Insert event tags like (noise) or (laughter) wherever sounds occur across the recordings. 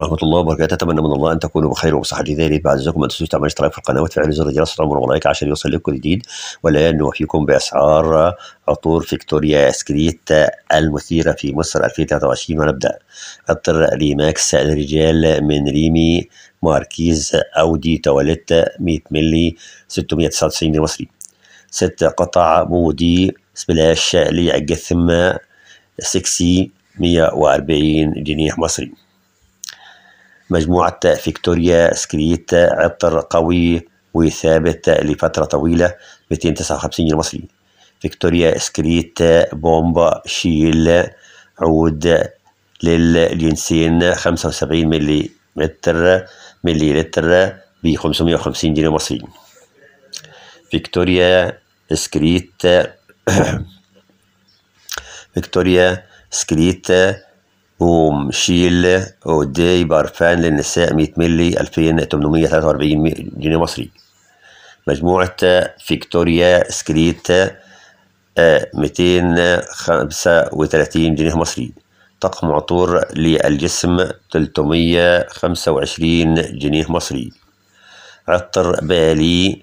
ورحمة الله وبركاته أتمنى من الله أن تكونوا بخير وبصحة جديدة بعد إذنكم ما تنسوش تعملوا اشتراك في القناة وتفعيل زر الجرس وتعملوا لايك عشان يوصل لكم جديد ولا نوفيكم بأسعار عطور فيكتوريا سكريت المثيرة في مصر 2023 ونبدأ عطر ريماكس للرجال من ريمي ماركيز أودي تواليت 100 ملي 699 جنيه مصري ست قطع مودي سبلاش للجثم سكسي 140 جنيه مصري مجموعة فيكتوريا سكريت عطر قوي وثابت لفترة طويلة 259 مصري فيكتوريا سكريت بومبا شيل عود للجنسين 75 ملي متر ملي لتر ب 550 جنيه مصري فيكتوريا سكريت (clears throat) فيكتوريا سكريت ومشيل وداي بارفان للنساء 100 مللي 2843 جنيه مصري مجموعة فيكتوريا سكريت 235 آه، جنيه مصري طقم عطور للجسم 325 جنيه مصري عطر بالي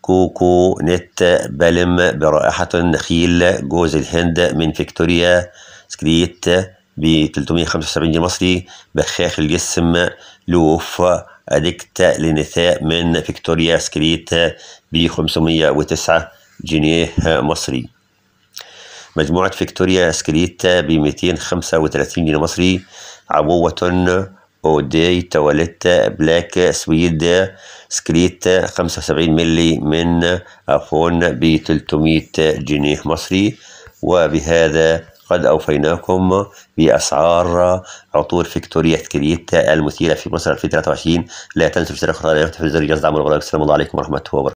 كوكو نت بلم برائحة النخيل جوز الهند من فيكتوريا سكريت ب 375 جنيه مصري بخاخ الجسم لوف أدكتا للنساء من فيكتوريا سكريت ب 509 جنيه مصري مجموعة فيكتوريا سكريت ب 235 جنيه مصري عبوة أودي تواليت بلاك سويد سكريت 75 ملي من أفون ب 300 جنيه مصري وبهذا قد أوفيناكم بأسعار عطور فيكتوريا كريتا المثيرة في مصر 2023 لا تنسوا الاشتراك في القناة في زر الجرس دعم القناة السلام عليكم ورحمة الله وبركاته